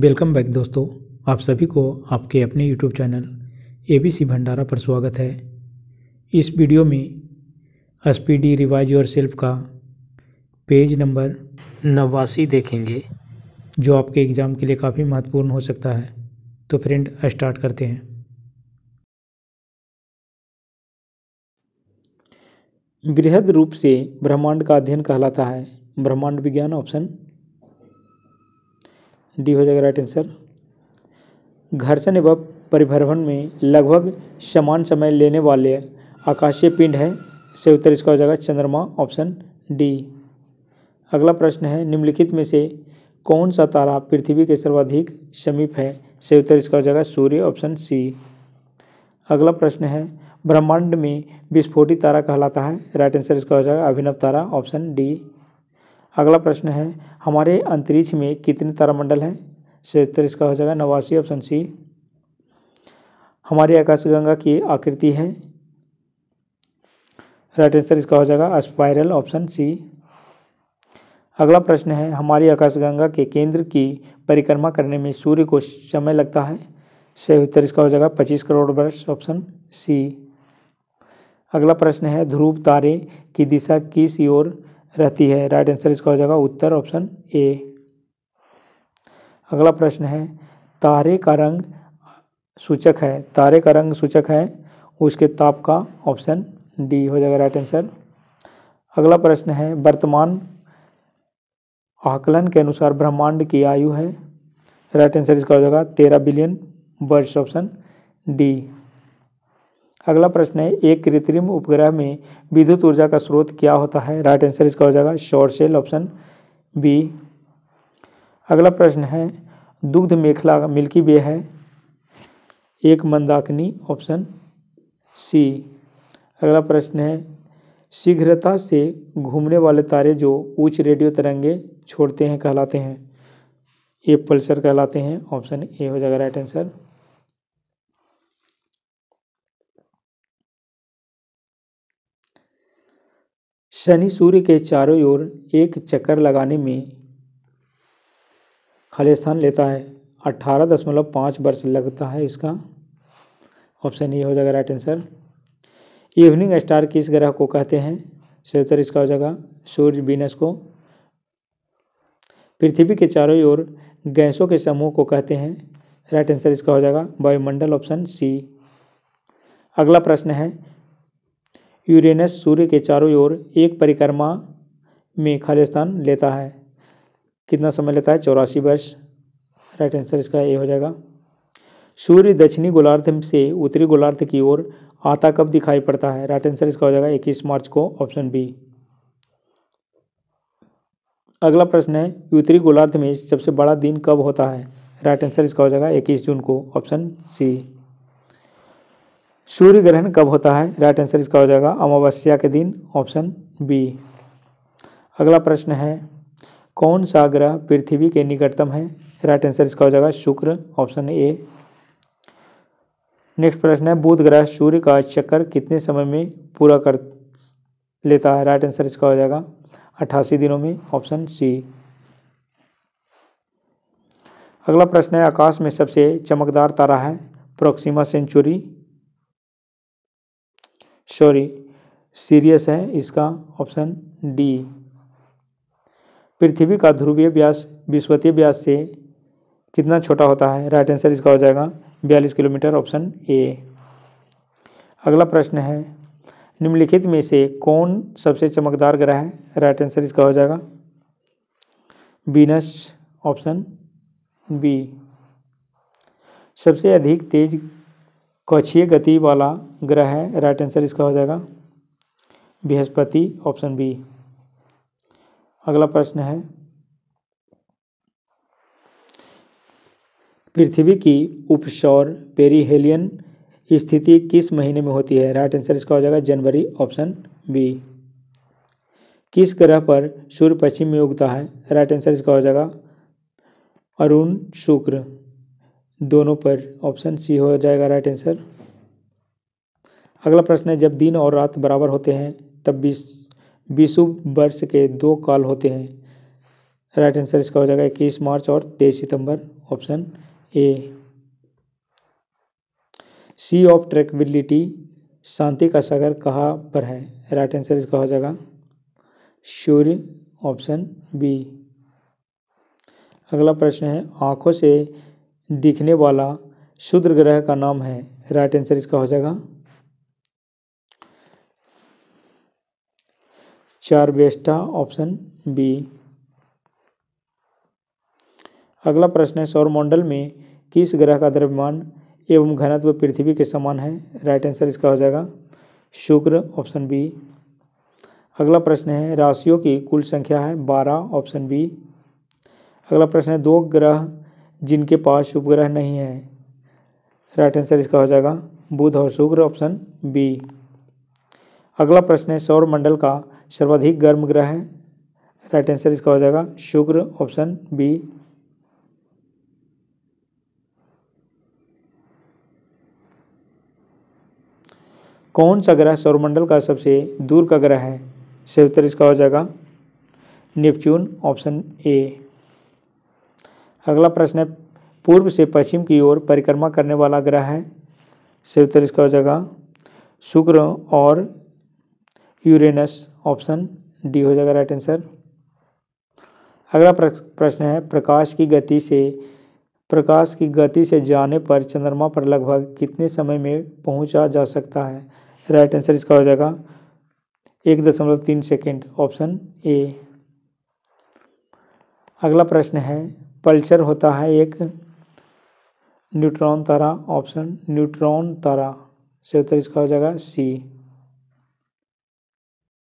welcome back दोस्तों आप सभी को आपके अपने यूट्यूब चैनल एबीसी भंडारा पर स्वागत है इस वीडियो में डी रिवाइज योर सेल्फ का पेज नंबर नवासी देखेंगे जो आपके एग्ज़ाम के लिए काफ़ी महत्वपूर्ण हो सकता है तो फ्रेंड स्टार्ट करते हैं बृहद रूप से ब्रह्मांड का अध्ययन कहलाता है ब्रह्मांड विज्ञान ऑप्शन डी हो जाएगा राइट आंसर घर्षण एवं परिभ्रमण में लगभग समान समय लेने वाले आकाशीय पिंड है से उत्तर इसका हो जाएगा चंद्रमा ऑप्शन डी अगला प्रश्न है निम्नलिखित में से कौन सा तारा पृथ्वी के सर्वाधिक समीप है से उत्तर इसका हो जाएगा सूर्य ऑप्शन सी अगला प्रश्न है ब्रह्मांड में विस्फोटी तारा कहलाता है राइट आंसर इसका हो जाएगा अभिनव तारा ऑप्शन डी अगला प्रश्न है हमारे अंतरिक्ष में कितने तारामंडल हैं सत्तर इसका हो जाएगा नवासी ऑप्शन सी हमारी आकाशगंगा की आकृति है राइट आंसर इसका हो जाएगा स्पायरल ऑप्शन सी अगला प्रश्न है हमारी आकाशगंगा के केंद्र की परिक्रमा करने में सूर्य को समय लगता है सही उत्तर इसका हो जाएगा पच्चीस करोड़ वर्ष ऑप्शन सी अगला प्रश्न है ध्रुव तारे की दिशा किस ओर रहती है राइट आंसर इसका हो जाएगा उत्तर ऑप्शन ए अगला प्रश्न है तारे का रंग सूचक है तारे का रंग सूचक है उसके ताप का ऑप्शन डी हो जाएगा राइट आंसर अगला प्रश्न है वर्तमान आकलन के अनुसार ब्रह्मांड की आयु है राइट आंसर इसका हो जाएगा तेरह बिलियन वर्ष ऑप्शन डी अगला प्रश्न है एक कृत्रिम उपग्रह में विद्युत ऊर्जा का स्रोत क्या होता है राइट आंसर इसका हो जाएगा शोर सेल ऑप्शन बी अगला प्रश्न है दुग्ध मेखला मिल्की वे है एक मंदाकिनी ऑप्शन सी अगला प्रश्न है शीघ्रता से घूमने वाले तारे जो उच्च रेडियो तरंगे छोड़ते हैं कहलाते हैं ये पल्सर कहलाते हैं ऑप्शन ए हो जाएगा राइट आंसर शनि सूर्य के चारों ओर एक चक्कर लगाने में खाली स्थान लेता है अट्ठारह दशमलव पाँच वर्ष लगता है इसका ऑप्शन ये हो जाएगा राइट आंसर इवनिंग स्टार किस ग्रह को कहते हैं से उत्तर इसका हो जाएगा सूर्य बीनस को पृथ्वी के चारों ओर गैसों के समूह को कहते हैं राइट आंसर इसका हो जाएगा वायुमंडल ऑप्शन सी अगला प्रश्न है यूरेनस सूर्य के चारों ओर एक परिक्रमा में खाली स्थान लेता है कितना समय लेता है चौरासी वर्ष राइट आंसर इसका ए हो जाएगा सूर्य दक्षिणी गोलार्ध से उत्तरी गोलार्ध की ओर आता कब दिखाई पड़ता है राइट आंसर इसका हो जाएगा इक्कीस मार्च को ऑप्शन बी अगला प्रश्न है उत्तरी गोलार्ध में सबसे बड़ा दिन कब होता है राइट आंसर इसका हो जाएगा इक्कीस जून को ऑप्शन सी सूर्य ग्रहण कब होता है राइट आंसर इसका हो जाएगा अमावस्या के दिन ऑप्शन बी अगला प्रश्न है कौन सा ग्रह पृथ्वी के निकटतम है राइट आंसर इसका हो जाएगा शुक्र ऑप्शन ए नेक्स्ट प्रश्न है बुध ग्रह सूर्य का चक्कर कितने समय में पूरा कर लेता है राइट आंसर इसका हो जाएगा अट्ठासी दिनों में ऑप्शन सी अगला प्रश्न है आकाश में सबसे चमकदार तारा है प्रोक्सीमा सेंचुरी सॉरी सीरियस है इसका ऑप्शन डी पृथ्वी का ध्रुवीय व्यास विश्वतीय व्यास से कितना छोटा होता है राइट आंसर इसका हो जाएगा बयालीस किलोमीटर ऑप्शन ए अगला प्रश्न है निम्नलिखित में से कौन सबसे चमकदार ग्रह है राइट आंसर इसका हो जाएगा बीनस ऑप्शन बी सबसे अधिक तेज कक्षीय गति वाला ग्रह है राइट आंसर इसका हो जाएगा बृहस्पति ऑप्शन बी अगला प्रश्न है पृथ्वी की उपसौर पेरीहेलियन स्थिति किस महीने में होती है राइट आंसर इसका हो जाएगा जनवरी ऑप्शन बी किस ग्रह पर सूर्य पश्चिम में उगता है राइट आंसर इसका हो जाएगा अरुण शुक्र दोनों पर ऑप्शन सी हो जाएगा राइट आंसर अगला प्रश्न है जब दिन और रात बराबर होते हैं तब बीस बीसु वर्ष के दो काल होते हैं राइट आंसर इसका हो जाएगा इक्कीस मार्च और तेईस सितंबर ऑप्शन ए सी ऑफ ट्रैकबिलिटी शांति का सागर कहाँ पर है राइट आंसर इसका हो जाएगा सूर्य ऑप्शन बी अगला प्रश्न है आँखों से दिखने वाला शुद्र ग्रह का नाम है राइट आंसर इसका हो जाएगा चार बेस्टा ऑप्शन बी अगला प्रश्न है सौर मंडल में किस ग्रह का द्रव्यमान एवं घनत्व पृथ्वी के समान है राइट आंसर इसका हो जाएगा शुक्र ऑप्शन बी अगला प्रश्न है राशियों की कुल संख्या है बारह ऑप्शन बी अगला प्रश्न है दो ग्रह जिनके पास शुभ ग्रह नहीं है राइट आंसर इसका हो जाएगा बुध और शुक्र ऑप्शन बी अगला प्रश्न है सौर मंडल का सर्वाधिक गर्म ग्रह है राइट आंसर इसका हो जाएगा शुक्र ऑप्शन बी कौन सा ग्रह सौरमंडल का सबसे दूर का ग्रह है सही उत्तर इसका हो जाएगा नेपच्यून ऑप्शन ए अगला प्रश्न है पूर्व से पश्चिम की ओर परिक्रमा करने वाला ग्रह है सिर्फ इसका हो जाएगा शुक्र और यूरेनस ऑप्शन डी हो जाएगा राइट आंसर अगला प्रश्न है प्रकाश की गति से प्रकाश की गति से जाने पर चंद्रमा पर लगभग कितने समय में पहुंचा जा सकता है राइट आंसर इसका हो जाएगा एक दशमलव तीन सेकेंड ऑप्शन ए अगला प्रश्न है पल्चर होता है एक न्यूट्रॉन तारा ऑप्शन न्यूट्रॉन तारा से उत्तर इसका हो जाएगा सी